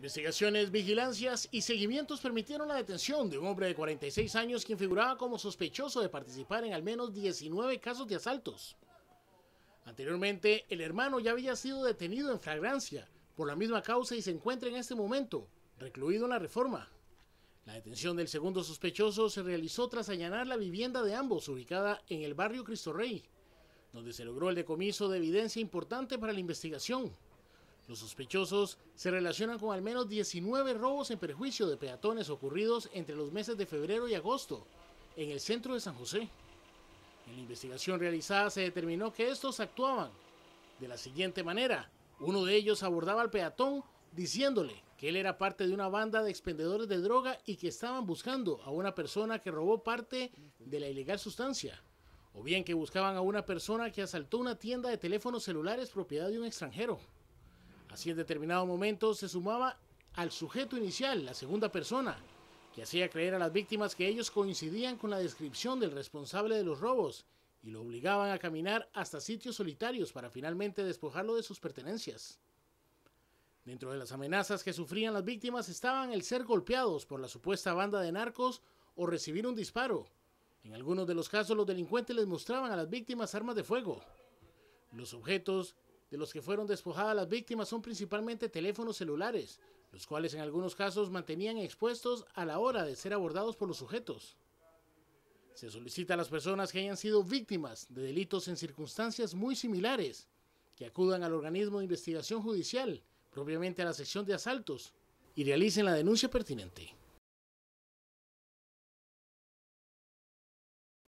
Investigaciones, vigilancias y seguimientos permitieron la detención de un hombre de 46 años quien figuraba como sospechoso de participar en al menos 19 casos de asaltos. Anteriormente, el hermano ya había sido detenido en Fragrancia por la misma causa y se encuentra en este momento recluido en la reforma. La detención del segundo sospechoso se realizó tras allanar la vivienda de ambos ubicada en el barrio Cristo Rey, donde se logró el decomiso de evidencia importante para la investigación. Los sospechosos se relacionan con al menos 19 robos en perjuicio de peatones ocurridos entre los meses de febrero y agosto en el centro de San José. En la investigación realizada se determinó que estos actuaban de la siguiente manera. Uno de ellos abordaba al peatón diciéndole que él era parte de una banda de expendedores de droga y que estaban buscando a una persona que robó parte de la ilegal sustancia. O bien que buscaban a una persona que asaltó una tienda de teléfonos celulares propiedad de un extranjero. Así en determinado momento se sumaba al sujeto inicial, la segunda persona, que hacía creer a las víctimas que ellos coincidían con la descripción del responsable de los robos y lo obligaban a caminar hasta sitios solitarios para finalmente despojarlo de sus pertenencias. Dentro de las amenazas que sufrían las víctimas estaban el ser golpeados por la supuesta banda de narcos o recibir un disparo. En algunos de los casos los delincuentes les mostraban a las víctimas armas de fuego. Los objetos de los que fueron despojadas las víctimas son principalmente teléfonos celulares, los cuales en algunos casos mantenían expuestos a la hora de ser abordados por los sujetos. Se solicita a las personas que hayan sido víctimas de delitos en circunstancias muy similares que acudan al organismo de investigación judicial, propiamente a la sección de asaltos, y realicen la denuncia pertinente.